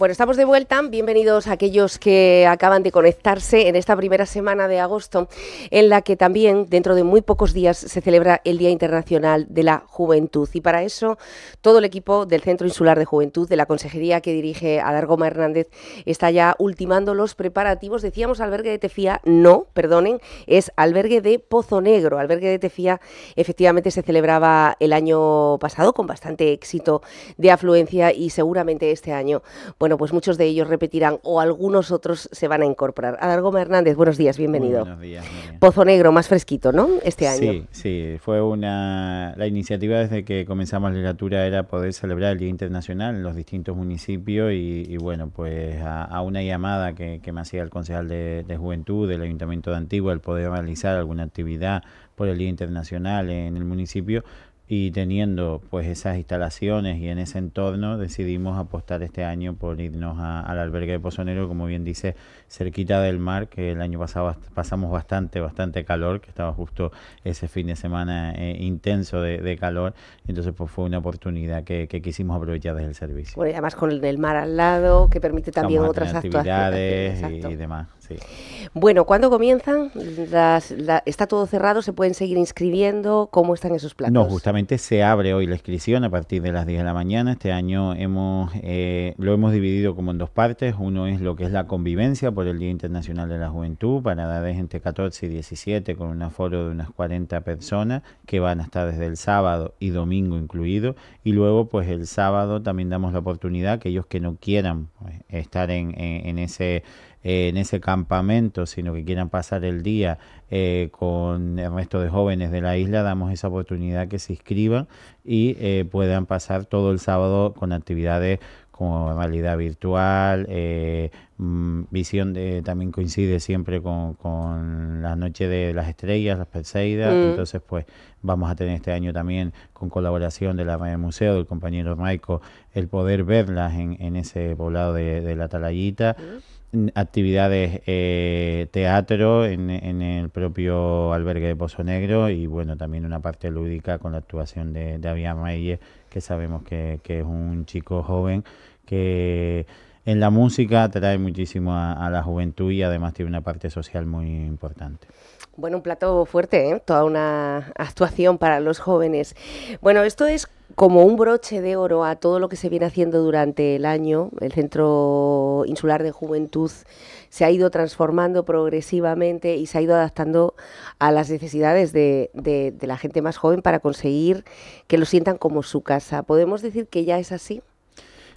Bueno, estamos de vuelta. Bienvenidos a aquellos que acaban de conectarse en esta primera semana de agosto, en la que también dentro de muy pocos días se celebra el Día Internacional de la Juventud. Y para eso, todo el equipo del Centro Insular de Juventud, de la consejería que dirige Adargoma Hernández, está ya ultimando los preparativos. Decíamos albergue de Tefía, no, perdonen, es albergue de Pozo Negro. Albergue de Tefía, efectivamente, se celebraba el año pasado con bastante éxito de afluencia y seguramente este año. Bueno, pues muchos de ellos repetirán o algunos otros se van a incorporar. Adalgoma Hernández, buenos días, bienvenido. Buenos días. Pozo Negro, más fresquito, ¿no? Este año. Sí, sí, fue una. La iniciativa desde que comenzamos la literatura era poder celebrar el Día Internacional en los distintos municipios y, bueno, pues a, una llamada que, me hacía el concejal de, de Juventud del Ayuntamiento de Antigua, el poder realizar alguna actividad por el Día Internacional en el municipio, y teniendo pues esas instalaciones y en ese entorno decidimos apostar este año por irnos a, al albergue de Pozonero, como bien dice, cerquita del mar, que el año pasado pasamos bastante, bastante calor, que estaba justo ese fin de semana eh, intenso de, calor, entonces pues fue una oportunidad que, quisimos aprovechar desde el servicio. Bueno, además con el del mar al lado, que permite también otras actividades, y demás. Bueno, ¿cuándo comienzan? ¿Está todo cerrado? ¿Se pueden seguir inscribiendo? ¿Cómo están esos platos? No, justamente se abre hoy la inscripción a partir de las 10 de la mañana. Este año hemos eh, lo hemos dividido como en dos partes. Uno es lo que es la convivencia por el Día Internacional de la Juventud para edades entre 14 y 17 con un aforo de unas 40 personas que van a estar desde el sábado y domingo incluido. Y luego, pues el sábado también damos la oportunidad que ellos que no quieran pues, estar en ese eh, en ese campamento, sino que quieran pasar el día eh, con el resto de jóvenes de la isla, damos esa oportunidad que se inscriban y eh, puedan pasar todo el sábado con actividades como realidad virtual, mm, visión de, también coincide siempre con, con, la noche de las estrellas, las Perseidas, mm. entonces pues vamos a tener este año también con colaboración de la del Museo, del compañero Maico, el poder verlas en, en ese poblado de, la Talayita. Mm actividades eh, teatro en, el propio albergue de Pozo Negro y bueno, también una parte lúdica con la actuación de David Mayer, que sabemos que, es un chico joven que en la música atrae muchísimo a, la juventud y además tiene una parte social muy importante. Bueno, un plato fuerte, ¿eh? toda una actuación para los jóvenes. Bueno, esto es como un broche de oro a todo lo que se viene haciendo durante el año, el Centro Insular de Juventud se ha ido transformando progresivamente y se ha ido adaptando a las necesidades de, la gente más joven para conseguir que lo sientan como su casa. ¿Podemos decir que ya es así?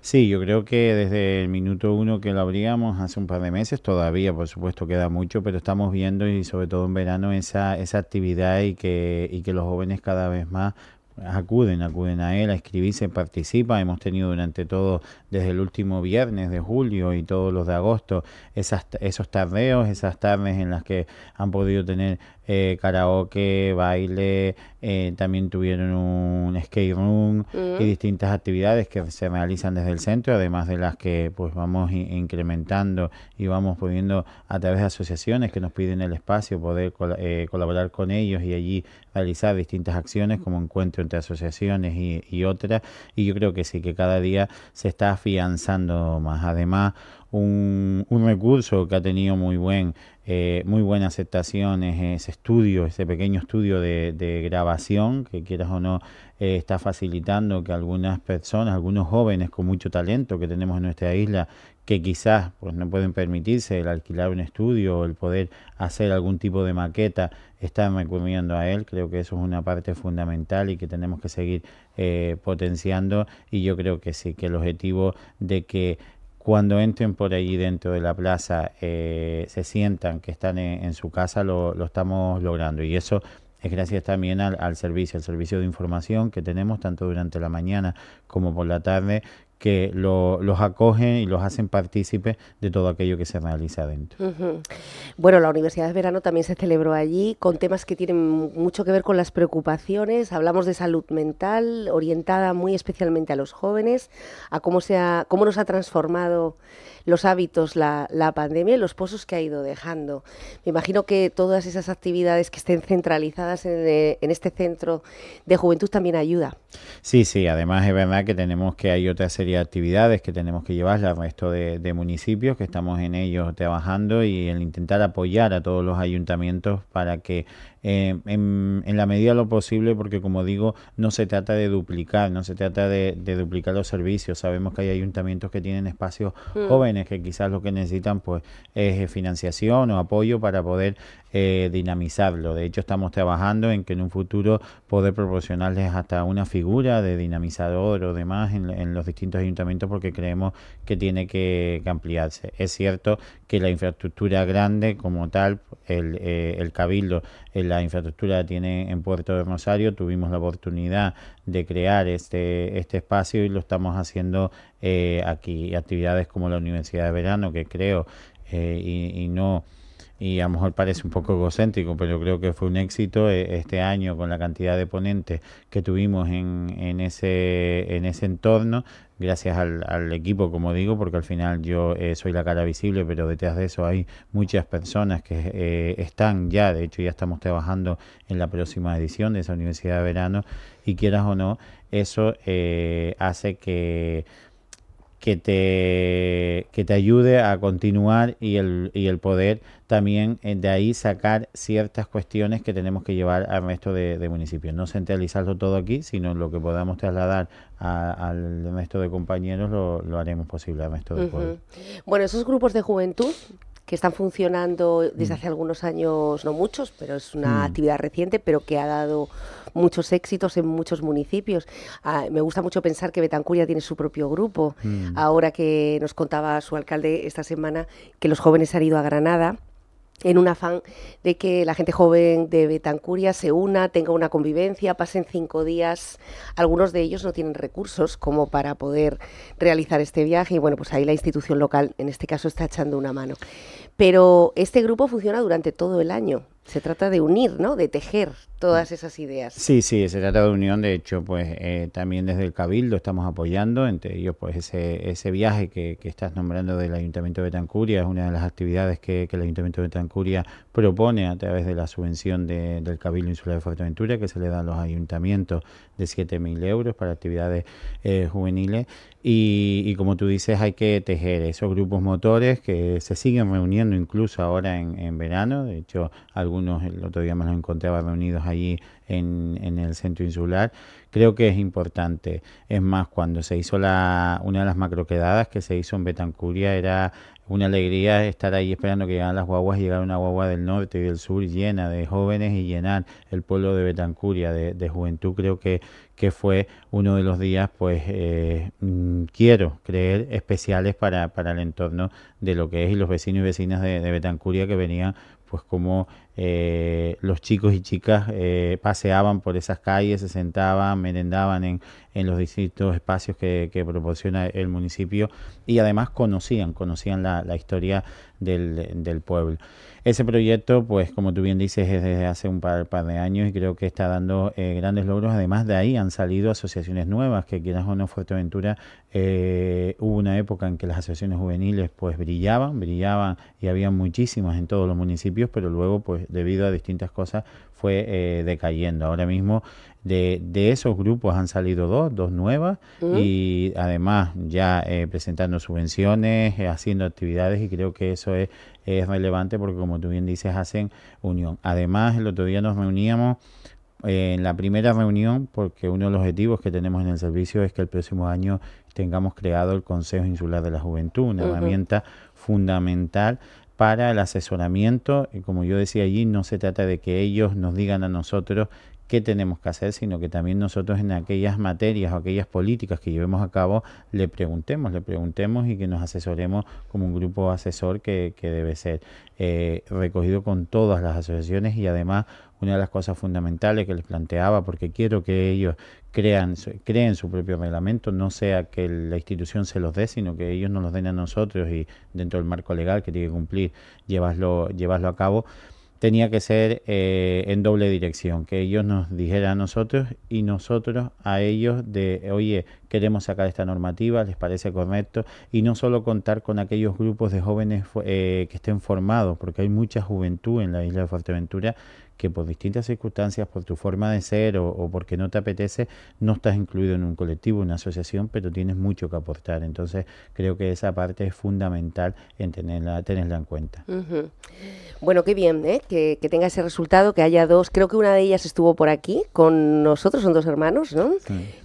Sí, yo creo que desde el minuto uno que lo abríamos hace un par de meses, todavía por supuesto queda mucho, pero estamos viendo y sobre todo en verano esa, actividad y que los jóvenes cada vez más acuden, acuden a él a escribirse, participa. Hemos tenido durante todo desde el último viernes de julio y todos los de agosto, esas, esos tardeos, esas tardes en las que han podido tener eh, karaoke, baile, eh, también tuvieron un skate room mm. y distintas actividades que se realizan desde el centro, además de las que pues vamos incrementando y vamos pudiendo a través de asociaciones que nos piden el espacio poder eh, colaborar con ellos y allí realizar distintas acciones como encuentro entre asociaciones y, y otras. Y yo creo que sí, que cada día se está afianzando más. Además, un, recurso que ha tenido muy, buen, eh, muy buena aceptación es ese estudio, ese pequeño estudio de, grabación, que quieras o no, eh, está facilitando que algunas personas, algunos jóvenes con mucho talento que tenemos en nuestra isla, que quizás pues, no pueden permitirse el alquilar un estudio o el poder hacer algún tipo de maqueta, están recurriendo a él. Creo que eso es una parte fundamental y que tenemos que seguir eh, potenciando. Y yo creo que sí, que el objetivo de que cuando entren por allí dentro de la plaza eh, se sientan que están en, su casa lo, estamos logrando. Y eso es gracias también al, al, servicio, al servicio de información que tenemos tanto durante la mañana como por la tarde, que lo, los acogen y los hacen partícipes de todo aquello que se realiza adentro. Bueno, la Universidad de Verano también se celebró allí con temas que tienen mucho que ver con las preocupaciones. Hablamos de salud mental, orientada muy especialmente a los jóvenes, a cómo, se cómo nos ha transformado los hábitos la, pandemia y los pozos que ha ido dejando. Me imagino que todas esas actividades que estén centralizadas eh, en, este centro de juventud también ayuda. Sí, sí, además es verdad que tenemos que hay otra serie de actividades que tenemos que llevar al resto de municipios que estamos en ellos trabajando y el intentar apoyar a todos los ayuntamientos para que eh, en, la medida de lo posible, porque como digo, no se trata de duplicar, no se trata de, duplicar los servicios. Sabemos que hay ayuntamientos que tienen espacios mm. jóvenes que quizás lo que necesitan pues es eh, financiación o apoyo para poder eh, dinamizarlo. De hecho, estamos trabajando en que en un futuro poder proporcionarles hasta una figura de dinamizador o demás en, los distintos ayuntamientos porque creemos que tiene que, ampliarse. Es cierto que la infraestructura grande como tal, el, el cabildo, el la infraestructura la tiene en Puerto de Rosario. Tuvimos la oportunidad de crear este, este espacio y lo estamos haciendo eh, aquí. Actividades como la Universidad de Verano, que creo eh, y, y no y a lo mejor parece un poco egocéntrico, pero creo que fue un éxito eh, este año con la cantidad de ponentes que tuvimos en, en, ese, en ese entorno, gracias al, equipo, como digo, porque al final yo eh, soy la cara visible, pero detrás de eso hay muchas personas que eh, están ya, de hecho ya estamos trabajando en la próxima edición de esa Universidad de Verano, y quieras o no, eso hace que que te, que te ayude a continuar y el, y el poder también eh, de ahí sacar ciertas cuestiones que tenemos que llevar al resto de, de municipios. No centralizarlo todo aquí, sino lo que podamos trasladar al resto de compañeros lo, lo haremos posible al resto de Bueno, esos grupos de juventud que están funcionando desde mm. hace algunos años, no muchos, pero es una mm. actividad reciente, pero que ha dado muchos éxitos en muchos municipios. Ah, me gusta mucho pensar que Betancuria tiene su propio grupo. Mm. Ahora que nos contaba su alcalde esta semana que los jóvenes han ido a Granada en un afán de que la gente joven de Betancuria se una, tenga una convivencia, pasen cinco días. Algunos de ellos no tienen recursos como para poder realizar este viaje y bueno, pues ahí la institución local en este caso está echando una mano. Pero este grupo funciona durante todo el año, se trata de unir, ¿no? De tejer todas mm. esas ideas. Sí, sí, se trata de unión. De hecho, pues eh, también desde el Cabildo estamos apoyando, entre ellos, pues ese, ese viaje que, estás nombrando del Ayuntamiento de Betancuria es una de las actividades que, el Ayuntamiento de Betancuria propone a través de la subvención del Cabildo Insular de Fuerteventura, que se le da a los ayuntamientos de 7.000 euros para actividades eh, juveniles. Y, como tú dices, hay que tejer esos grupos motores que se siguen reuniendo incluso ahora en, en verano. De hecho, algunos algunos el otro día me los encontraba reunidos allí en, en el centro insular, creo que es importante. Es más, cuando se hizo la, una de las macroquedadas que se hizo en Betancuria, era una alegría estar ahí esperando que llegaran las guaguas y llegar una guagua del norte y del sur llena de jóvenes y llenar el pueblo de Betancuria de, juventud. Creo que, que fue uno de los días, pues eh, mm, quiero creer, especiales para, para el entorno de lo que es y los vecinos y vecinas de Betancuria que venían pues como eh, los chicos y chicas eh, paseaban por esas calles, se sentaban, merendaban en, en los distintos espacios que, proporciona el municipio y además conocían, conocían la, historia del, pueblo. Ese proyecto, pues como tú bien dices, es desde hace un par, de años y creo que está dando eh, grandes logros. Además de ahí han salido asociaciones nuevas, que quieras o no, Fuerteventura, eh, hubo una época en que las asociaciones juveniles pues brillaban, brillaban y había muchísimas en todos los municipios, pero luego pues debido a distintas cosas fue eh, decayendo. Ahora mismo de, de, esos grupos han salido dos, dos nuevas y además ya eh, presentando subvenciones, eh, haciendo actividades y creo que eso es, relevante porque como tú bien dices hacen unión. Además el otro día nos reuníamos en la primera reunión porque uno de los objetivos que tenemos en el servicio es que el próximo año tengamos creado el Consejo Insular de la Juventud, una herramienta fundamental para el asesoramiento. Y como yo decía allí, no se trata de que ellos nos digan a nosotros qué tenemos que hacer, sino que también nosotros en aquellas materias o aquellas políticas que llevemos a cabo le preguntemos, le preguntemos y que nos asesoremos como un grupo asesor que, que debe ser eh, recogido con todas las asociaciones y además una de las cosas fundamentales que les planteaba, porque quiero que ellos crean, creen su propio reglamento, no sea que la institución se los dé, sino que ellos nos los den a nosotros y dentro del marco legal que tiene que cumplir, llevarlo a cabo, tenía que ser eh, en doble dirección, que ellos nos dijeran a nosotros y nosotros a ellos de, oye, queremos sacar esta normativa, les parece correcto, y no solo contar con aquellos grupos de jóvenes eh, que estén formados, porque hay mucha juventud en la isla de Fuerteventura que por distintas circunstancias, por tu forma de ser o, porque no te apetece, no estás incluido en un colectivo, en una asociación, pero tienes mucho que aportar. Entonces creo que esa parte es fundamental en tenerla, en cuenta. Bueno, qué bien ¿eh? que, tenga ese resultado, que haya dos. Creo que una de ellas estuvo por aquí con nosotros, son dos hermanos, ¿no?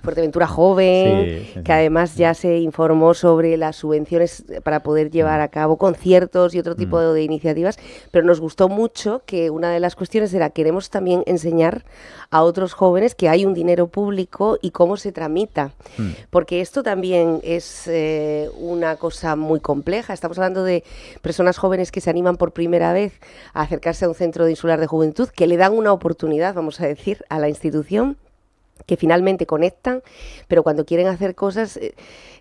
Fuerteventura Joven, que además ya se informó sobre las subvenciones para poder llevar a cabo conciertos y otro tipo mm. de iniciativas, pero nos gustó mucho que una de las cuestiones queremos también enseñar a otros jóvenes que hay un dinero público y cómo se tramita, hmm. porque esto también es eh, una cosa muy compleja. Estamos hablando de personas jóvenes que se animan por primera vez a acercarse a un centro de insular de juventud, que le dan una oportunidad, vamos a decir, a la institución que finalmente conectan, pero cuando quieren hacer cosas eh,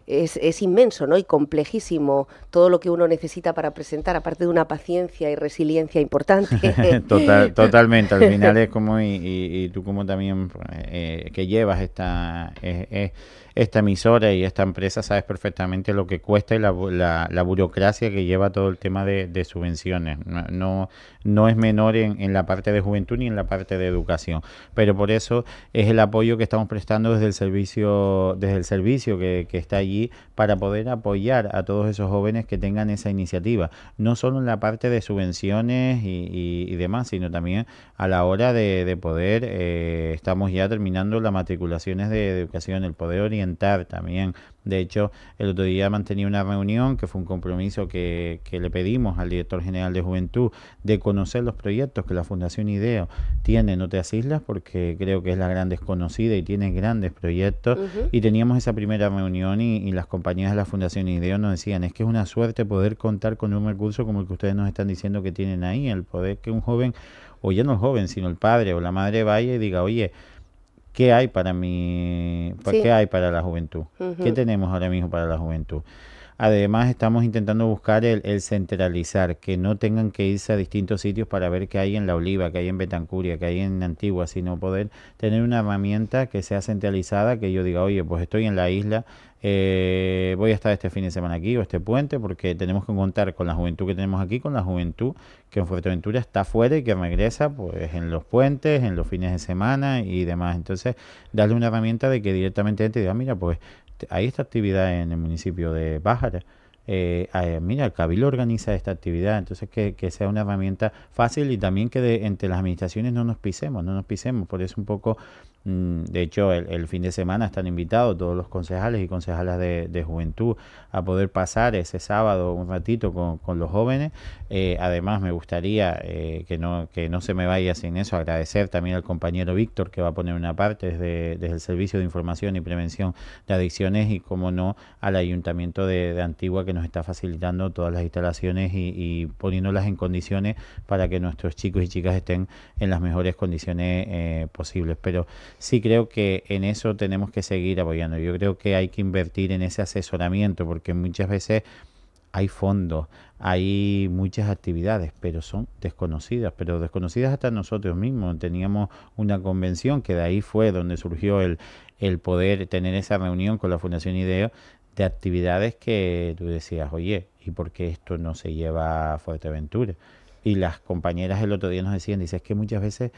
es, inmenso ¿no? y complejísimo todo lo que uno necesita para presentar, aparte de una paciencia y resiliencia importante. totalmente, al final es como, y, tú como también eh, que llevas esta, esta emisora y esta empresa, sabes perfectamente lo que cuesta y la, la, burocracia que lleva todo el tema de, subvenciones. No, no, es menor en, la parte de juventud ni en la parte de educación, pero por eso es el apoyo que estamos prestando desde el servicio, desde el servicio que, que está allí para poder apoyar a todos esos jóvenes que tengan esa iniciativa, no solo en la parte de subvenciones y, demás, sino también a la hora de, poder, eh, estamos ya terminando las matriculaciones de educación, el poder orientar también. De hecho, el otro día mantenía una reunión que fue un compromiso que, le pedimos al director general de Juventud de conocer los proyectos que la Fundación IDEO tiene en otras islas, porque creo que es la gran desconocida y tiene grandes proyectos. Y teníamos esa primera reunión y, y las compañías de la Fundación IDEO nos decían, es que es una suerte poder contar con un recurso como el que ustedes nos están diciendo que tienen ahí, el poder que un joven, o ya no el joven, sino el padre o la madre vaya y diga, oye, ¿qué hay para mi, ¿qué hay para la juventud? ¿Qué tenemos ahora mismo para la juventud? Además, estamos intentando buscar el, centralizar, que no tengan que irse a distintos sitios para ver qué hay en La Oliva, qué hay en Betancuria, qué hay en Antigua, sino poder tener una herramienta que sea centralizada, que yo diga, oye, pues estoy en la isla, eh, voy a estar este fin de semana aquí o este puente, porque tenemos que contar con la juventud que tenemos aquí, con la juventud que en Fuerteventura está afuera y que regresa pues en los puentes, en los fines de semana y demás. Entonces, darle una herramienta de que directamente te diga, ah, mira, pues este, hay esta actividad en el municipio de Bájara. Eh, eh, mira, el Cabildo organiza esta actividad, entonces que, que sea una herramienta fácil y también que de, entre las administraciones no nos pisemos, no nos pisemos, por eso un poco Mm, de hecho, el, fin de semana están invitados todos los concejales y concejalas de, juventud a poder pasar ese sábado un ratito con, los jóvenes. Eh, además, me gustaría eh, que, no, que no se me vaya sin eso, agradecer también al compañero Víctor que va a poner una parte desde, el Servicio de Información y Prevención de Adicciones y, como no, al Ayuntamiento de, Antigua que nos está facilitando todas las instalaciones y, poniéndolas en condiciones para que nuestros chicos y chicas estén en las mejores condiciones eh, posibles. Pero sí creo que en eso tenemos que seguir apoyando. Yo creo que hay que invertir en ese asesoramiento porque muchas veces hay fondos, hay muchas actividades, pero son desconocidas, pero desconocidas hasta nosotros mismos. Teníamos una convención que de ahí fue donde surgió el, el poder tener esa reunión con la Fundación IDEO de actividades que tú decías, oye, ¿y por qué esto no se lleva a Fuerteventura? Y las compañeras el otro día nos decían, dices es que muchas veces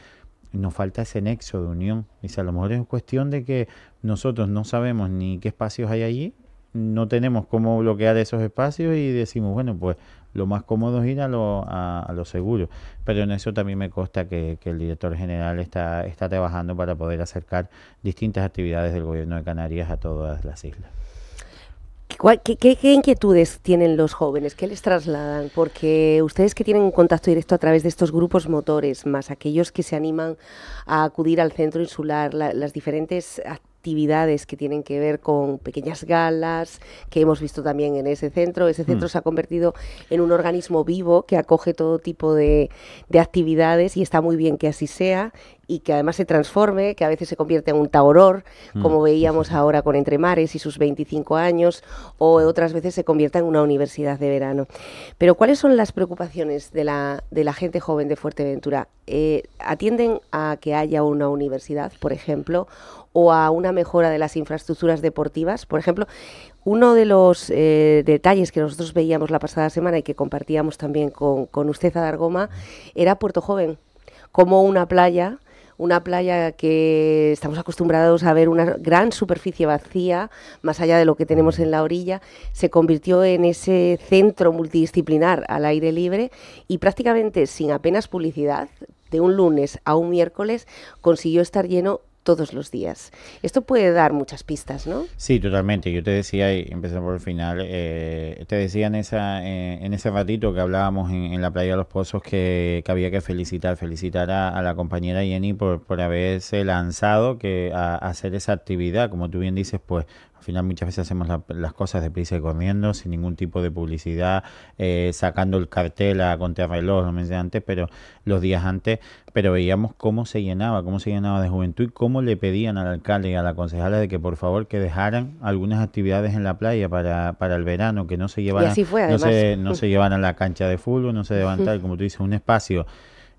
nos falta ese nexo de unión. Dice, a lo mejor es cuestión de que nosotros no sabemos ni qué espacios hay allí, no tenemos cómo bloquear esos espacios y decimos, bueno, pues lo más cómodo es ir a lo, a, lo seguro. Pero en eso también me consta que, que, el director general está, está trabajando para poder acercar distintas actividades del gobierno de Canarias a todas las islas. ¿Qué, inquietudes tienen los jóvenes? ¿Qué les trasladan? Porque ustedes que tienen un contacto directo a través de estos grupos motores, más aquellos que se animan a acudir al centro insular, las diferentes actividades que tienen que ver con pequeñas galas que hemos visto también en ese centro. Ese centro mm. se ha convertido en un organismo vivo que acoge todo tipo de actividades y está muy bien que así sea y que además se transforme, que a veces se convierte en un tauror, mm, como veíamos ahora con Entre Mares y sus 25 años, o otras veces se convierta en una universidad de verano. Pero ¿cuáles son las preocupaciones de la, de la gente joven de Fuerteventura? Eh, ¿Atienden a que haya una universidad, por ejemplo, o a una mejora de las infraestructuras deportivas. Por ejemplo, uno de los eh, detalles que nosotros veíamos la pasada semana y que compartíamos también con, con usted, Adargoma, era Puerto Joven, como una playa una playa que estamos acostumbrados a ver una gran superficie vacía, más allá de lo que tenemos en la orilla, se convirtió en ese centro multidisciplinar al aire libre y prácticamente sin apenas publicidad, de un lunes a un miércoles consiguió estar lleno todos los días. Esto puede dar muchas pistas, ¿no? Sí, totalmente. Yo te decía, y empezando por el final, eh, te decía en, esa, eh, en ese ratito que hablábamos en, la playa de los pozos que, había que felicitar, felicitar a, la compañera Jenny por, por haberse lanzado que, a hacer esa actividad, como tú bien dices, pues al final muchas veces hacemos las cosas prisa y corriendo, sin ningún tipo de publicidad, eh, sacando el cartel a contrarreloj, lo mencioné antes, pero los días antes, pero veíamos cómo se llenaba, cómo se llenaba de juventud y cómo le pedían al alcalde y a la concejala de que por favor que dejaran algunas actividades en la playa para, para el verano, que no se llevaran, a no, no se la cancha de fútbol, no se levantar, como tú dices, un espacio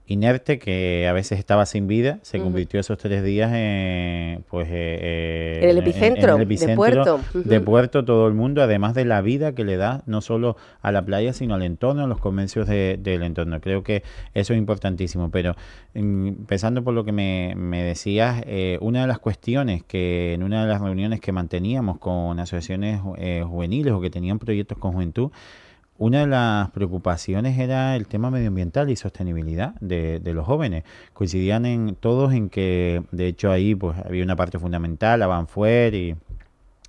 inerte que a veces estaba sin vida, se convirtió esos tres días en, pues, eh, eh, el epicentro, en, el epicentro de Puerto. De Puerto todo el mundo, además de la vida que le da no solo a la playa, sino al entorno, a los comercios del entorno. Creo que eso es importantísimo. Pero mm, empezando por lo que me, decías, eh, una de las cuestiones que en una de las reuniones que manteníamos con asociaciones juveniles o que tenían proyectos con juventud, una de las preocupaciones era el tema medioambiental y sostenibilidad de, los jóvenes. Coincidían en todos en que, de hecho, ahí pues había una parte fundamental, Avanfuer y,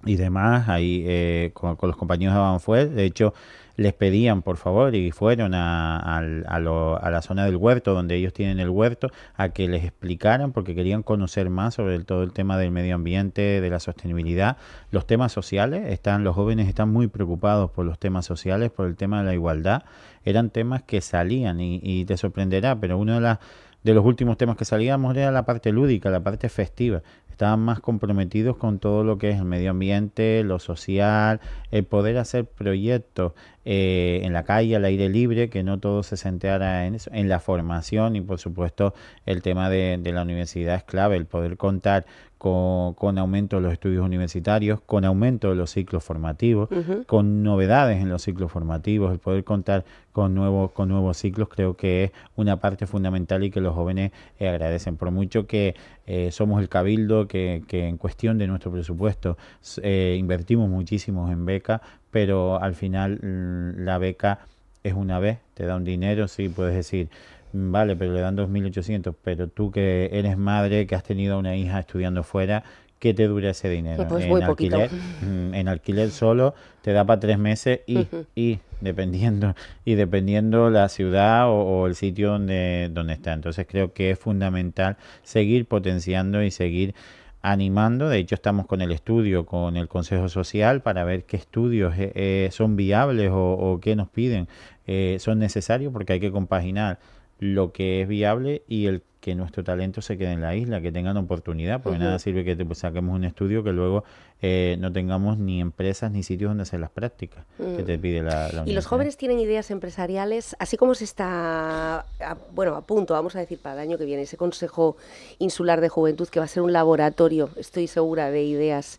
y demás, ahí eh, con, los compañeros de Avanfuer. De hecho, les pedían por favor y fueron a, la zona del huerto donde ellos tienen el huerto a que les explicaran porque querían conocer más sobre todo el tema del medio ambiente, de la sostenibilidad, los temas sociales, están, los jóvenes están muy preocupados por los temas sociales, por el tema de la igualdad, eran temas que salían y, y te sorprenderá, pero uno de las de los últimos temas que salíamos era la parte lúdica, la parte festiva. Estaban más comprometidos con todo lo que es el medio ambiente, lo social, el poder hacer proyectos eh, en la calle, al aire libre, que no todo se centrara en eso, en la formación y por supuesto el tema de, de la universidad es clave, el poder contar con, aumento de los estudios universitarios, con aumento de los ciclos formativos, con novedades en los ciclos formativos, el poder contar con, nuevos con nuevos ciclos creo que es una parte fundamental y que los jóvenes eh, agradecen. Por mucho que eh, somos el cabildo, que, en cuestión de nuestro presupuesto eh, invertimos muchísimo en beca, pero al final mm, la beca es una vez, te da un dinero, sí, puedes decir Vale, pero le dan 2.800, pero tú que eres madre, que has tenido una hija estudiando fuera, ¿qué te dura ese dinero? Pues, pues, mm, en, alquiler, solo te da para tres meses y, dependiendo y dependiendo la ciudad o, el sitio donde, donde está. Entonces creo que es fundamental seguir potenciando y seguir animando. De hecho, estamos con el estudio, con el Consejo Social, para ver qué estudios eh, eh, son viables o, o qué nos piden. Eh, son necesarios porque hay que compaginar lo que es viable y el que nuestro talento se quede en la isla, que tengan oportunidad, porque nada sirve que te, saquemos un estudio que luego eh, no tengamos ni empresas ni sitios donde hacer las prácticas que te mm. pide la, Y los jóvenes tienen ideas empresariales, así como se está, bueno, a punto, vamos a decir, para el año que viene, ese Consejo Insular de Juventud, que va a ser un laboratorio, estoy segura, de ideas.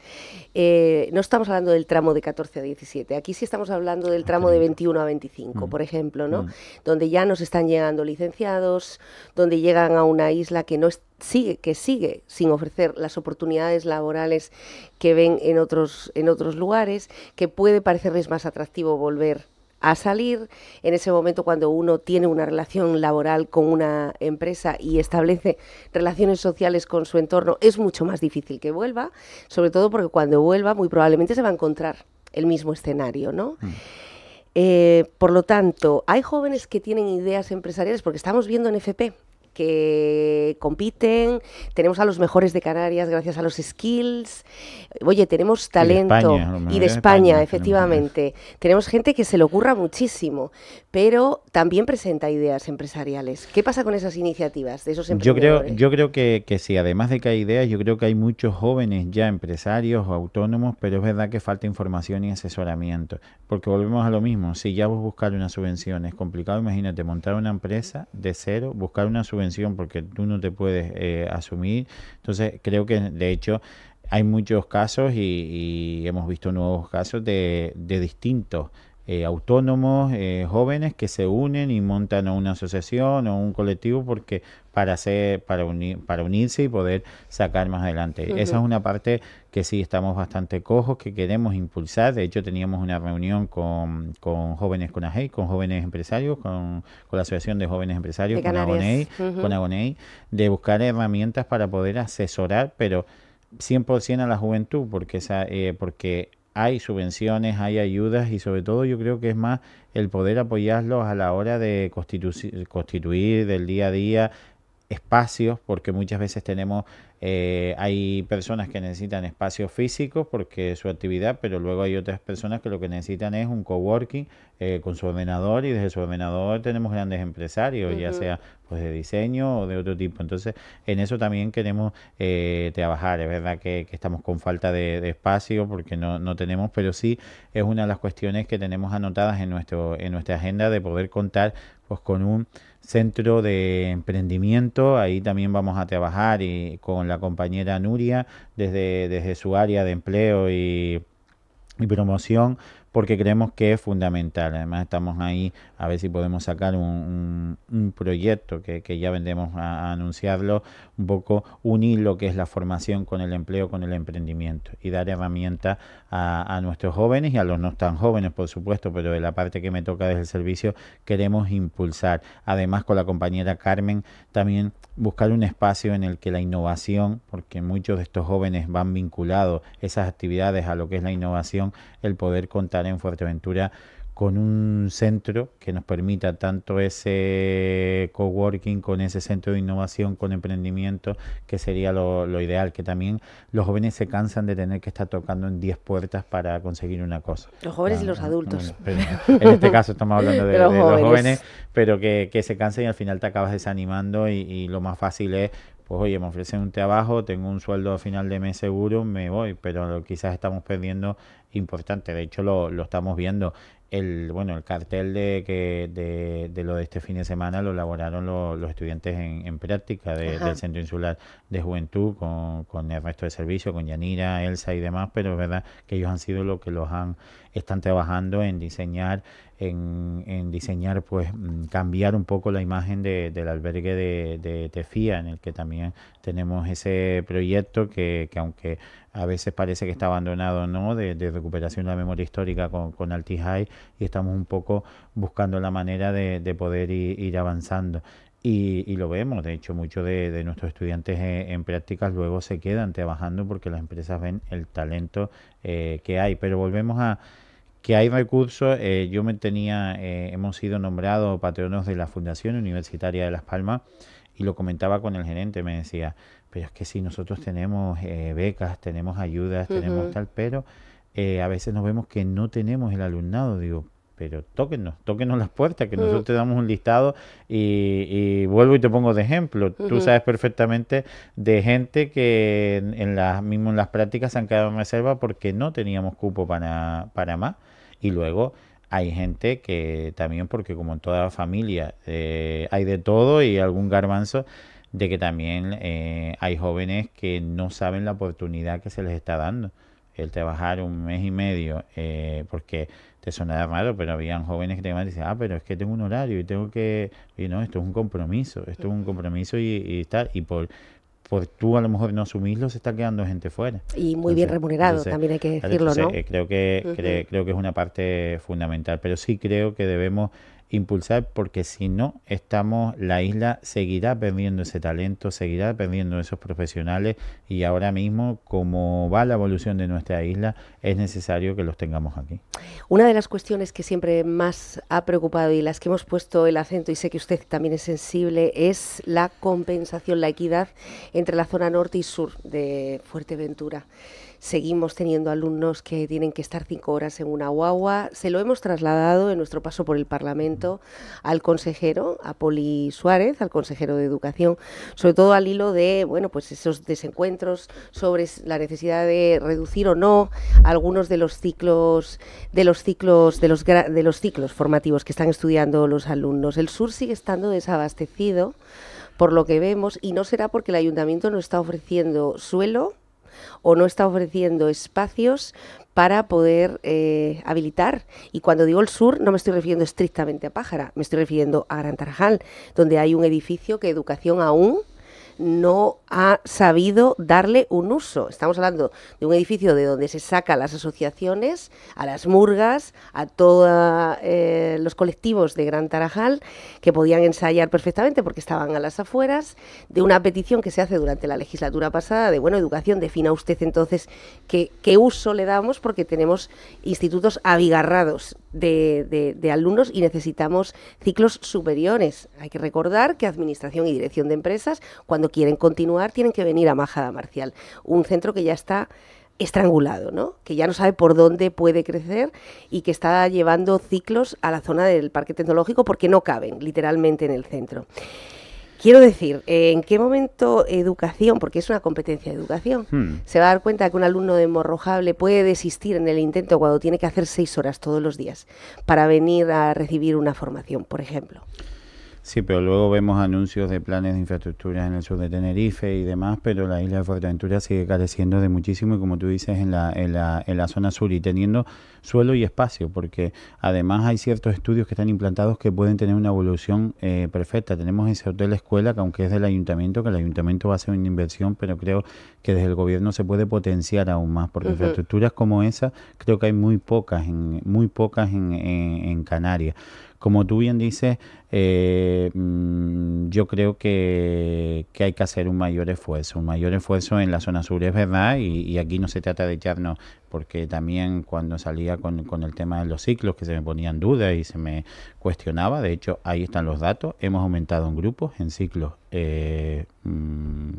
Eh, no estamos hablando del tramo de 14 a 17, aquí sí estamos hablando del ah, tramo de 21 a 25, mm. por ejemplo, ¿no? Mm. Donde ya nos están llegando licenciados, donde llegan a una isla que no es sigue, que sigue sin ofrecer las oportunidades laborales que ven en otros, en otros lugares, que puede parecerles más atractivo volver a salir en ese momento cuando uno tiene una relación laboral con una empresa y establece relaciones sociales con su entorno, es mucho más difícil que vuelva, sobre todo porque cuando vuelva muy probablemente se va a encontrar el mismo escenario, ¿no? Mm. Eh, por lo tanto, hay jóvenes que tienen ideas empresariales, porque estamos viendo en FP que compiten, tenemos a los mejores de Canarias gracias a los skills, oye, tenemos talento y de España, ¿eh? efectivamente. Tenemos... gente que se le ocurra muchísimo, pero también presenta ideas empresariales. ¿Qué pasa con esas iniciativas de esos Yo creo, yo creo que, que sí, además de que hay ideas, yo creo que hay muchos jóvenes ya empresarios o autónomos, pero es verdad que falta información y asesoramiento, porque volvemos a lo mismo, si ya vos buscar una subvención es complicado, imagínate montar una empresa de cero, buscar una subvención porque tú no te puedes eh, asumir. Entonces creo que de hecho hay muchos casos y, hemos visto nuevos casos de, de distintos eh, autónomos, eh, jóvenes que se unen y montan una asociación o un colectivo porque para, hacer, para, unir, para unirse y poder sacar más adelante. Esa es una parte que sí estamos bastante cojos, que queremos impulsar. De hecho, teníamos una reunión con, con jóvenes con AGEI, con jóvenes empresarios, con, con, la Asociación de Jóvenes Empresarios, con, Agonei, con de buscar herramientas para poder asesorar, pero 100% a la juventud, porque, esa, eh, porque hay subvenciones, hay ayudas y sobre todo yo creo que es más el poder apoyarlos a la hora de constituir del día a día, espacios, porque muchas veces tenemos, eh, hay personas que necesitan espacios físicos porque es su actividad, pero luego hay otras personas que lo que necesitan es un coworking eh, con su ordenador y desde su ordenador tenemos grandes empresarios, ya sea pues de diseño o de otro tipo. Entonces, en eso también queremos eh, trabajar. Es verdad que, estamos con falta de, espacio porque no, tenemos, pero sí es una de las cuestiones que tenemos anotadas en, nuestro, en nuestra agenda de poder contar pues con un centro de emprendimiento. Ahí también vamos a trabajar y con la compañera Nuria desde, desde su área de empleo y promoción porque creemos que es fundamental. Además estamos ahí a ver si podemos sacar un, proyecto que, ya vendemos a, anunciarlo, un poco unir lo que es la formación con el empleo, con el emprendimiento y dar herramientas a, a, nuestros jóvenes y a los no tan jóvenes, por supuesto, pero de la parte que me toca desde el servicio queremos impulsar. Además con la compañera Carmen también buscar un espacio en el que la innovación, porque muchos de estos jóvenes van vinculados esas actividades a lo que es la innovación, el poder contar en Fuerteventura con un centro que nos permita tanto ese coworking con ese centro de innovación, con emprendimiento, que sería lo, ideal, que también los jóvenes se cansan de tener que estar tocando en 10 puertas para conseguir una cosa. Los jóvenes y ah, los adultos. en este caso estamos hablando de, los, jóvenes. pero que, se cansen y al final te acabas desanimando y, y lo más fácil es pues oye, me ofrecen un trabajo, tengo un sueldo a final de mes seguro, me voy, pero quizás estamos perdiendo importante, de hecho lo, estamos viendo. El, bueno, el cartel de, que, de, de lo de este fin de semana lo elaboraron los estudiantes en, en práctica del Centro Insular de Juventud con, con el resto de servicio, con Yanira, Elsa y demás, pero es verdad que ellos han sido los que los han están trabajando en diseñar, en, diseñar, pues mm, cambiar un poco la imagen del albergue de, Tefía, en el que también tenemos ese proyecto que, que aunque a veces parece que está abandonado, ¿no? De, recuperación de la memoria histórica con, con, High y estamos un poco buscando la manera de, poder ir, avanzando. Y, lo vemos, de hecho muchos de, nuestros estudiantes e, en, prácticas luego se quedan trabajando porque las empresas ven el talento eh, que hay. Pero volvemos a, que hay recursos. Eh, yo me tenía, eh, hemos sido nombrados patronos de la Fundación Universitaria de Las Palmas y lo comentaba con el gerente, me decía, pero es que si nosotros tenemos eh, becas, tenemos ayudas, tenemos tal, pero eh, a veces nos vemos que no tenemos el alumnado. Digo, pero tóquenos, tóquenos las puertas, que mm. nosotros te damos un listado y, vuelvo y te pongo de ejemplo. Tú sabes perfectamente de gente que en, las, mismo las prácticas se han quedado en reserva porque no teníamos cupo para, para más. Y luego hay gente que también, porque como en toda familia eh, hay de todo y algún garbanzo, de que también eh, hay jóvenes que no saben la oportunidad que se les está dando. El trabajar un mes y medio, eh, porque te nada raro, pero habían jóvenes que te llamaban y decían, ah, pero es que tengo un horario y tengo que, y no, esto es un compromiso, esto es un compromiso y, y y por, por tú a lo mejor no asumirlo se está quedando gente fuera. Y muy bien remunerado, también hay que decirlo, ¿no? Eh, creo, que, creo que es una parte fundamental, pero sí creo que debemos impulsar porque si no estamos la isla seguirá perdiendo ese talento seguirá perdiendo esos profesionales y ahora mismo como va la evolución de nuestra isla es necesario que los tengamos aquí una de las cuestiones que siempre más ha preocupado y las que hemos puesto el acento y sé que usted también es sensible es la compensación la equidad entre la zona norte y sur de Fuerteventura Seguimos teniendo alumnos que tienen que estar cinco horas en una guagua. Se lo hemos trasladado en nuestro paso por el Parlamento al consejero, a Poli Suárez, al consejero de Educación, sobre todo al hilo de bueno, pues esos desencuentros sobre la necesidad de reducir o no algunos de los ciclos de los ciclos de los de los ciclos formativos que están estudiando los alumnos. El sur sigue estando desabastecido por lo que vemos y no será porque el ayuntamiento no está ofreciendo suelo o no está ofreciendo espacios para poder eh, habilitar. Y cuando digo el sur, no me estoy refiriendo estrictamente a Pájara, me estoy refiriendo a Gran Tarajal, donde hay un edificio que educación aún no ha sabido darle un uso. Estamos hablando de un edificio de donde se saca a las asociaciones, a las murgas, a todos eh, los colectivos de Gran Tarajal, que podían ensayar perfectamente porque estaban a las afueras, de una petición que se hace durante la legislatura pasada de, bueno, educación, defina usted entonces qué uso le damos porque tenemos institutos abigarrados de, alumnos y necesitamos ciclos superiores. Hay que recordar que Administración y Dirección de Empresas, cuando quieren continuar, tienen que venir a Majada Marcial, un centro que ya está estrangulado, ¿no? que ya no sabe por dónde puede crecer y que está llevando ciclos a la zona del parque tecnológico porque no caben literalmente en el centro. Quiero decir, ¿en qué momento educación, porque es una competencia de educación, hmm. se va a dar cuenta que un alumno de Morrojable puede desistir en el intento cuando tiene que hacer seis horas todos los días para venir a recibir una formación, por ejemplo? Sí, pero luego vemos anuncios de planes de infraestructuras en el sur de Tenerife y demás, pero la isla de Fuerteventura sigue careciendo de muchísimo y como tú dices, en la, en la, en la zona sur y teniendo suelo y espacio, porque además hay ciertos estudios que están implantados que pueden tener una evolución eh, perfecta. Tenemos ese hotel escuela que aunque es del ayuntamiento, que el ayuntamiento va a hacer una inversión, pero creo que desde el gobierno se puede potenciar aún más, porque infraestructuras como esa creo que hay muy pocas en, muy pocas en, en Canarias como tú bien dices, eh, mm, yo creo que, hay que hacer un mayor esfuerzo, un mayor esfuerzo en la zona sur, es verdad, y, aquí no se trata de echarnos, porque también cuando salía con, el tema de los ciclos, que se me ponían dudas y se me cuestionaba, de hecho ahí están los datos, hemos aumentado en grupos, en ciclos. Eh, mm,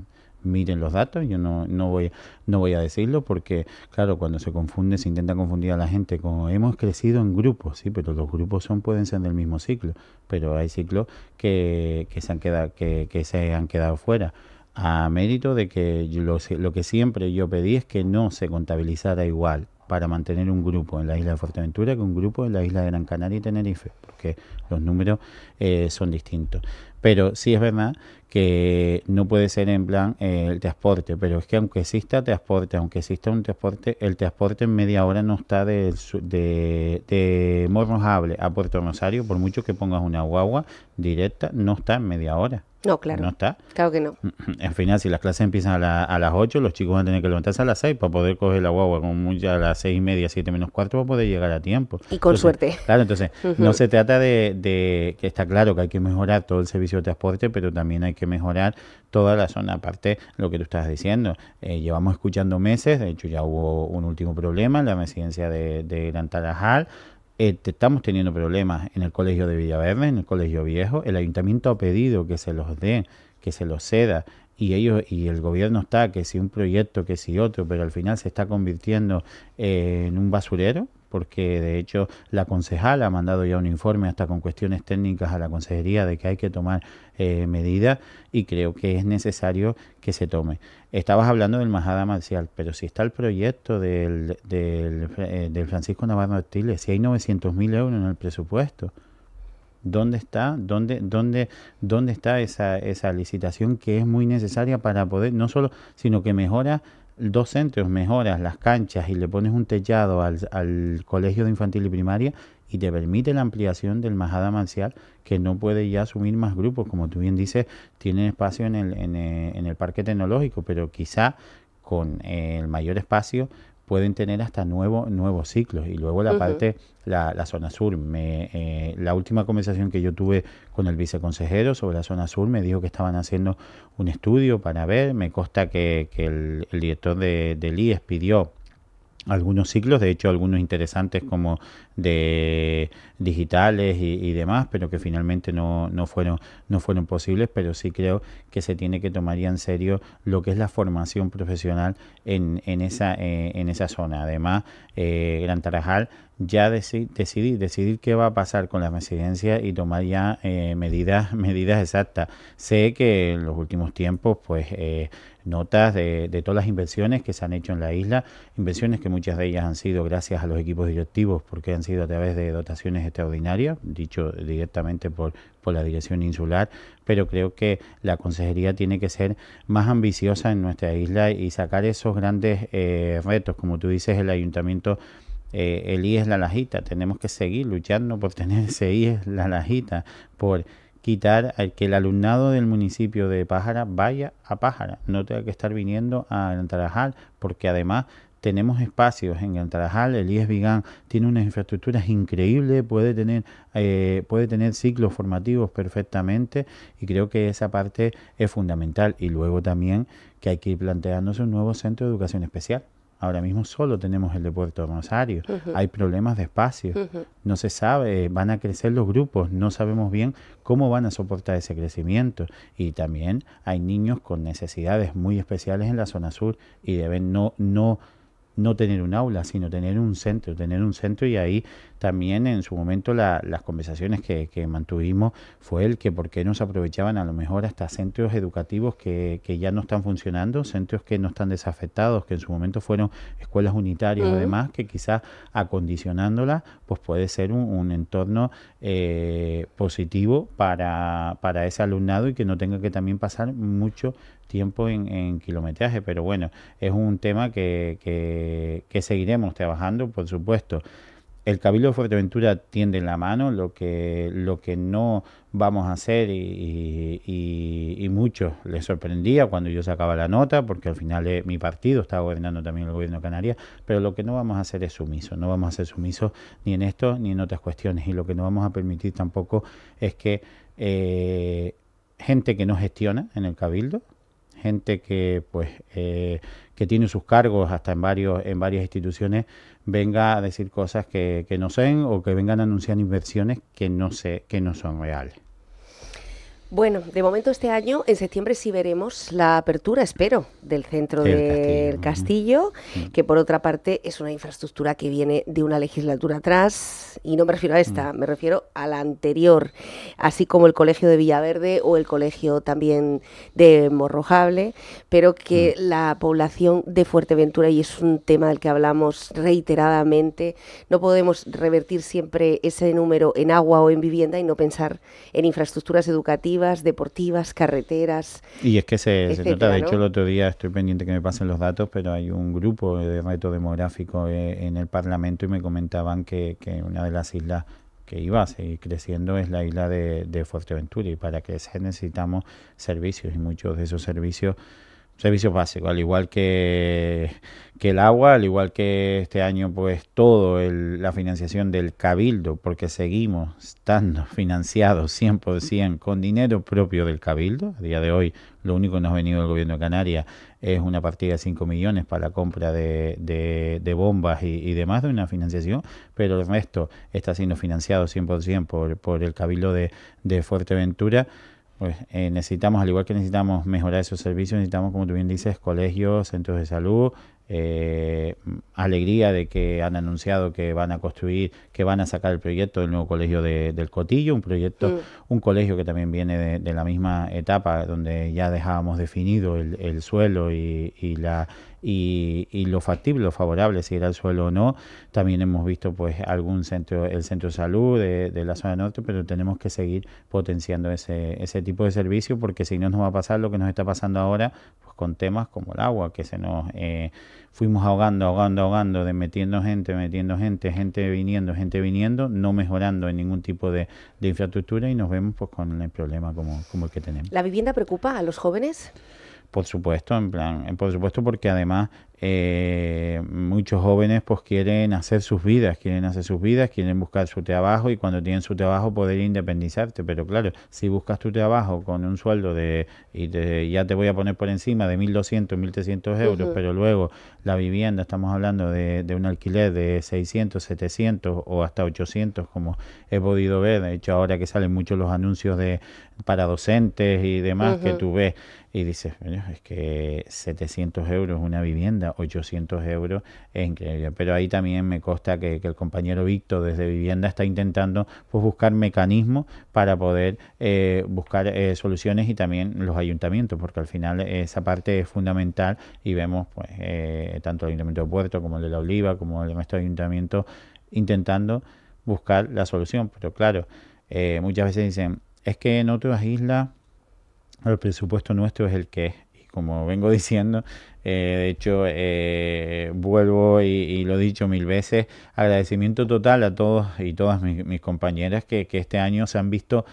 miren los datos, yo no, no, voy, no voy a decirlo porque, claro, cuando se confunde, se intenta confundir a la gente, como hemos crecido en grupos, sí, pero los grupos son pueden ser del mismo ciclo, pero hay ciclos que, que se, han quedado, que, se han quedado fuera a mérito de que lo, lo, que siempre yo pedí es que no se contabilizara igual para mantener un grupo en la isla de Fuerteventura que un grupo en la isla de Gran Canaria y Tenerife, porque los números eh, son distintos. Pero sí es verdad que no puede ser en plan eh, el transporte, pero es que aunque exista transporte, aunque exista un transporte, el transporte en media hora no está de, de, de a Puerto Rosario, por mucho que pongas una guagua directa, no está en media hora. No, claro. No está. Claro que no. Al final, si las clases empiezan a, las 8, los chicos van a tener que levantarse a las 6 para poder coger la guagua, como ya a las 6 y media, 7 menos 4, para poder llegar a tiempo. Y con suerte. Claro, entonces, no se trata de, que está claro que hay que mejorar todo el servicio de transporte, pero también hay que mejorar toda la zona. Aparte, lo que tú estás diciendo, eh, llevamos escuchando meses, de hecho ya hubo un último problema en la residencia de, de Gran Tarajal, este, estamos teniendo problemas en el colegio de Villaverde, en el colegio viejo. El ayuntamiento ha pedido que se los dé, que se los ceda y ellos y el gobierno está que si un proyecto que si otro pero al final se está convirtiendo eh, en un basurero porque de hecho la concejal ha mandado ya un informe hasta con cuestiones técnicas a la consejería de que hay que tomar eh, medidas y creo que es necesario que se tome. Estabas hablando del Majada Marcial, pero si está el proyecto del, del, eh, Francisco Navarro estiles si hay 900.000 euros en el presupuesto, ¿Dónde está? ¿Dónde, dónde, dónde está esa, esa licitación que es muy necesaria para poder, no solo, sino que mejora dos centros, mejoras las canchas y le pones un tellado al, al colegio de infantil y primaria y te permite la ampliación del Majada Mancial, que no puede ya asumir más grupos. Como tú bien dices, tienen espacio en el, en eh, en el parque tecnológico, pero quizá con eh, el mayor espacio pueden tener hasta nuevo, nuevos ciclos. Y luego la parte, la, zona sur. Me, eh, la última conversación que yo tuve con el viceconsejero sobre la zona sur me dijo que estaban haciendo un estudio para ver. Me consta que, que el, director de, del IES pidió algunos ciclos, de hecho algunos interesantes como de digitales y, demás, pero que finalmente no, fueron, no fueron posibles, pero sí creo que se tiene que tomar ya en serio lo que es la formación profesional en, en, esa, eh, en esa zona. Además, eh, Gran Tarajal ya decidir, decidir qué va a pasar con la residencias y tomar ya eh, medidas, medidas exactas. Sé que en los últimos tiempos, pues notas de, todas las inversiones que se han hecho en la isla, inversiones que muchas de ellas han sido gracias a los equipos directivos, porque han sido a través de dotaciones extraordinarias, dicho directamente por, por la Dirección Insular, pero creo que la Consejería tiene que ser más ambiciosa en nuestra isla y sacar esos grandes eh, retos, como tú dices, el ayuntamiento... Eh, el IES La Lajita, tenemos que seguir luchando por tener ese IES La Lajita, por quitar que el alumnado del municipio de Pájara vaya a Pájara, no tenga que estar viniendo a Tarajal, porque además tenemos espacios en el IES Vigán tiene unas infraestructuras increíbles, puede tener, eh, puede tener ciclos formativos perfectamente y creo que esa parte es fundamental. Y luego también que hay que ir planteándose un nuevo centro de educación especial. Ahora mismo solo tenemos el de Puerto Rosario. Hay problemas de espacio. No se sabe, eh, van a crecer los grupos. No sabemos bien cómo van a soportar ese crecimiento. Y también hay niños con necesidades muy especiales en la zona sur y deben no, no, no tener un aula, sino tener un centro, tener un centro y ahí también en su momento las conversaciones que, mantuvimos fue el que por qué no se aprovechaban a lo mejor hasta centros educativos que, ya no están funcionando, centros que no están desafectados, que en su momento fueron escuelas unitarias o demás, que quizás acondicionándola pues puede ser un, entorno eh, positivo para, ese alumnado y que no tenga que también pasar mucho tiempo en, kilometraje, pero bueno, es un tema que seguiremos trabajando, por supuesto el Cabildo de Fuerteventura tiende la mano, lo que, lo que no vamos a hacer y, y, muchos les sorprendía cuando yo sacaba la nota, porque al final eh, mi partido estaba gobernando también el gobierno de Canarias, pero lo que no vamos a hacer es sumiso, no vamos a ser sumisos ni en esto ni en otras cuestiones, y lo que no vamos a permitir tampoco es que eh, gente que no gestiona en el Cabildo, gente que pues eh, que tiene sus cargos hasta en varios en varias instituciones venga a decir cosas que, no sean o que vengan a anunciar inversiones que no sé que no son reales bueno, de momento este año, en septiembre sí veremos la apertura, espero, del centro del castillo, mm. Mm. que por otra parte es una infraestructura que viene de una legislatura atrás, y no me refiero a esta, mm. me refiero a la anterior, así como el colegio de Villaverde o el colegio también de Morrojable, pero que la población de Fuerteventura, y es un tema del que hablamos reiteradamente, no podemos revertir siempre ese número en agua o en vivienda y no pensar en infraestructuras educativas deportivas, carreteras. Y es que se, trata, de hecho el otro día estoy pendiente que me pasen los datos, pero hay un grupo de reto demográfico eh, en el Parlamento y me comentaban que, una de las islas que iba a seguir creciendo es la isla de, de Fuerteventura y para crecer necesitamos servicios y muchos de esos servicios servicios básicos, al igual que, que el agua, al igual que este año, pues todo la financiación del cabildo, porque seguimos estando financiados 100% con dinero propio del cabildo. A día de hoy, lo único que nos ha venido del gobierno de Canarias es una partida de 5 millones para la compra de, bombas y, demás de una financiación, pero el resto está siendo financiado 100% por, por el cabildo de Fuerteventura pues eh, necesitamos, al igual que necesitamos mejorar esos servicios, necesitamos, como tú bien dices, colegios, centros de salud, eh, alegría de que han anunciado que van a construir, que van a sacar el proyecto del nuevo colegio de, del Cotillo, un proyecto, mm. un colegio que también viene de, la misma etapa donde ya dejábamos definido el, suelo y, la y, y, lo factible, lo favorable, si era el suelo o no. También hemos visto pues algún centro, el centro de salud de, de la zona norte, pero tenemos que seguir potenciando ese, ese tipo de servicio porque si no nos va a pasar lo que nos está pasando ahora con temas como el agua, que se nos eh, fuimos ahogando, ahogando, ahogando, de metiendo gente, metiendo gente, gente viniendo, gente viniendo, no mejorando en ningún tipo de, infraestructura y nos vemos pues con el problema como, como el que tenemos. ¿La vivienda preocupa a los jóvenes? Por supuesto, en plan, eh, por supuesto, porque además eh, muchos jóvenes pues quieren hacer sus vidas, quieren hacer sus vidas, quieren buscar su trabajo y cuando tienen su trabajo poder independizarte. Pero claro, si buscas tu trabajo con un sueldo de, y ya te voy a poner por encima de 1.200, 1.300 euros, pero luego la vivienda, estamos hablando de, de un alquiler de 600, 700 o hasta 800, como he podido ver. De hecho, ahora que salen muchos los anuncios de para docentes y demás que tú ves y dices, es que 700 euros una vivienda, 800 euros es increíble. Pero ahí también me consta que, el compañero Víctor desde vivienda está intentando pues, buscar mecanismos para poder eh, buscar eh, soluciones y también los ayuntamientos, porque al final esa parte es fundamental y vemos pues, eh, tanto el Ayuntamiento de Puerto como el de La Oliva, como el de nuestro ayuntamiento intentando buscar la solución. Pero claro, muchas veces dicen, es que en otras islas el presupuesto nuestro es el que es. Y como vengo diciendo, eh, de hecho, eh, vuelvo y, lo he dicho mil veces, agradecimiento total a todos y todas mis, compañeras que, este año se han visto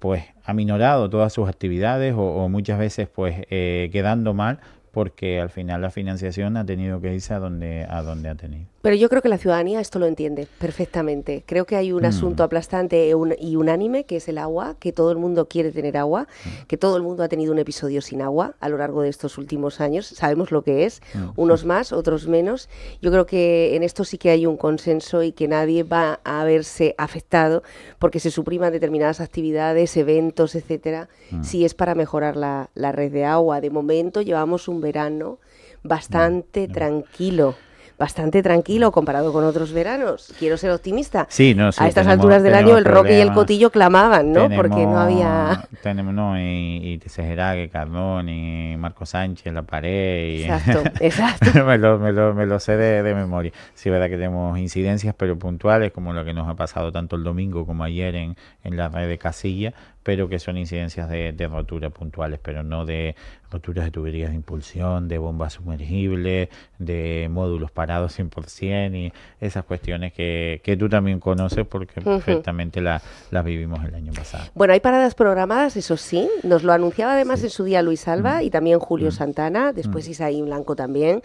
pues aminorado todas sus actividades o, muchas veces pues eh, quedando mal porque al final la financiación ha tenido que irse a donde, a donde ha tenido. Pero yo creo que la ciudadanía esto lo entiende perfectamente. Creo que hay un mm. asunto aplastante e y unánime, que es el agua, que todo el mundo quiere tener agua, mm. que todo el mundo ha tenido un episodio sin agua a lo largo de estos últimos años. Sabemos lo que es, mm. unos más, otros menos. Yo creo que en esto sí que hay un consenso y que nadie va a verse afectado porque se supriman determinadas actividades, eventos, etcétera, si es para mejorar la, la red de agua. De momento llevamos un verano bastante tranquilo bastante tranquilo comparado con otros veranos. Quiero ser optimista. A estas alturas del año el rock y el cotillo clamaban, ¿no? Porque no había... Tenemos, no, y, y Cardón, y Marco Sánchez, La Pared. Exacto, exacto. me, lo, me, sé de, de memoria. Sí, verdad que tenemos incidencias, pero puntuales, como lo que nos ha pasado tanto el domingo como ayer en, en la red de Casilla, pero que son incidencias de, roturas rotura puntuales, pero no de roturas de tuberías de impulsión, de bombas sumergibles, de módulos parados 100% y esas cuestiones que, que tú también conoces porque perfectamente las vivimos el año pasado. Bueno, hay paradas programadas, eso sí, nos lo anunciaba además en su día Luis Alba mm. y también Julio mm. Santana, después mm. Isaí Blanco también,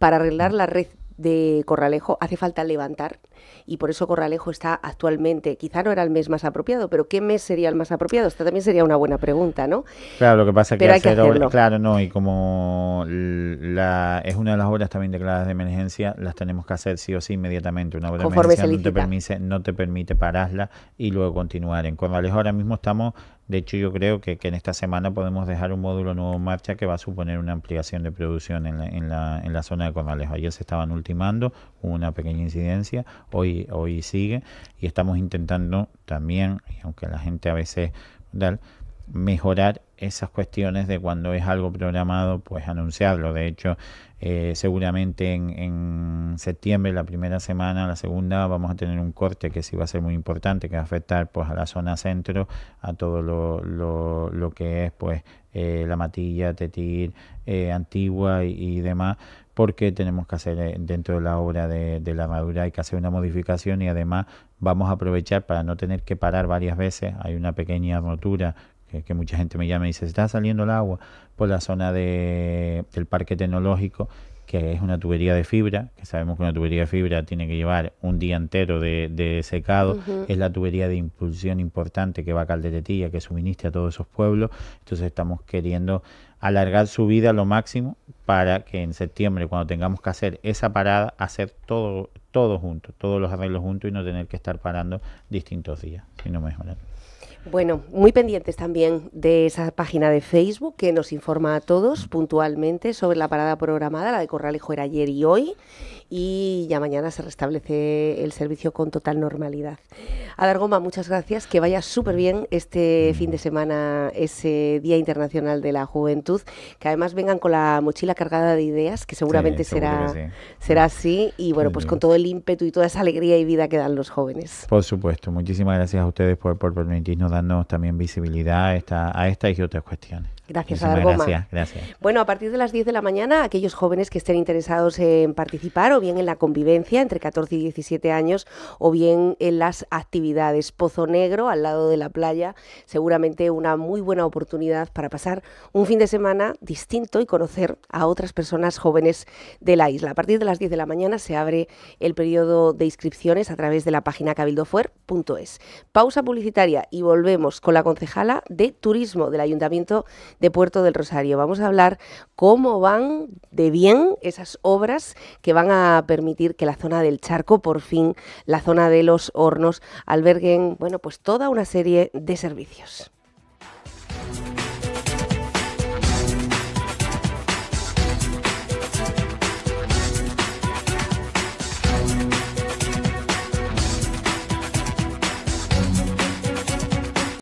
para arreglar la red de Corralejo hace falta levantar y por eso Corralejo está actualmente, quizá no era el mes más apropiado, pero ¿qué mes sería el más apropiado? Esta también sería una buena pregunta, ¿no? Claro, lo que pasa es que, claro, no, y como la, es una de las obras también declaradas de emergencia, las tenemos que hacer sí o sí inmediatamente. Una obra de emergencia no te, permite, no te permite pararla y luego continuar. En Corralejo ahora mismo estamos de hecho, yo creo que, en esta semana podemos dejar un módulo nuevo en marcha que va a suponer una ampliación de producción en la, la zona de Corrales. Ayer se estaban ultimando, hubo una pequeña incidencia, hoy, hoy sigue y estamos intentando también, aunque la gente a veces mejorar esas cuestiones de cuando es algo programado, pues anunciarlo. De hecho, eh, seguramente en, septiembre, la primera semana, la segunda, vamos a tener un corte que sí va a ser muy importante, que va a afectar pues a la zona centro, a todo lo, lo, lo que es pues eh, la matilla, Tetir, eh, Antigua y, demás porque tenemos que hacer dentro de la obra de, de, la madura, hay que hacer una modificación y además vamos a aprovechar para no tener que parar varias veces, hay una pequeña rotura que, mucha gente me llama y dice, está saliendo el agua por la zona de, del parque tecnológico, que es una tubería de fibra, que sabemos que una tubería de fibra tiene que llevar un día entero de, secado, es la tubería de impulsión importante que va a Calderetilla, que suministra a todos esos pueblos, entonces estamos queriendo alargar su vida lo máximo para que en septiembre, cuando tengamos que hacer esa parada, hacer todo, todo junto, todos los arreglos juntos y no tener que estar parando distintos días, sino mejor bueno, muy pendientes también de esa página de Facebook que nos informa a todos puntualmente sobre la parada programada, la de Corralejo era ayer y hoy, y ya mañana se restablece el servicio con total normalidad. Adargoma, muchas gracias, que vaya súper bien este fin de semana, ese Día Internacional de la Juventud, que además vengan con la mochila cargada de ideas, que seguramente será, así, y bueno, pues con todo el ímpetu y toda esa alegría y vida que dan los jóvenes. Por supuesto, muchísimas gracias a ustedes por, permitirnos darnos también visibilidad a esta, y otras cuestiones. Gracias, Adargoma gracias. Bueno, a partir de las 10 de la mañana, aquellos jóvenes que estén interesados en participar o bien en la convivencia entre 14 y 17 años o bien en las actividades. Pozo Negro, al lado de la playa, seguramente una muy buena oportunidad para pasar un fin de semana distinto y conocer a otras personas jóvenes de la isla. A partir de las 10 de la mañana se abre el periodo de inscripciones a través de la página cabildofuer.es. Pausa publicitaria y volvemos con la concejala de Turismo del Ayuntamiento de Puerto del Rosario. Vamos a hablar cómo van de bien esas obras que van a permitir que la zona del charco, por fin, la zona de los hornos, alberguen, bueno, pues toda una serie de servicios.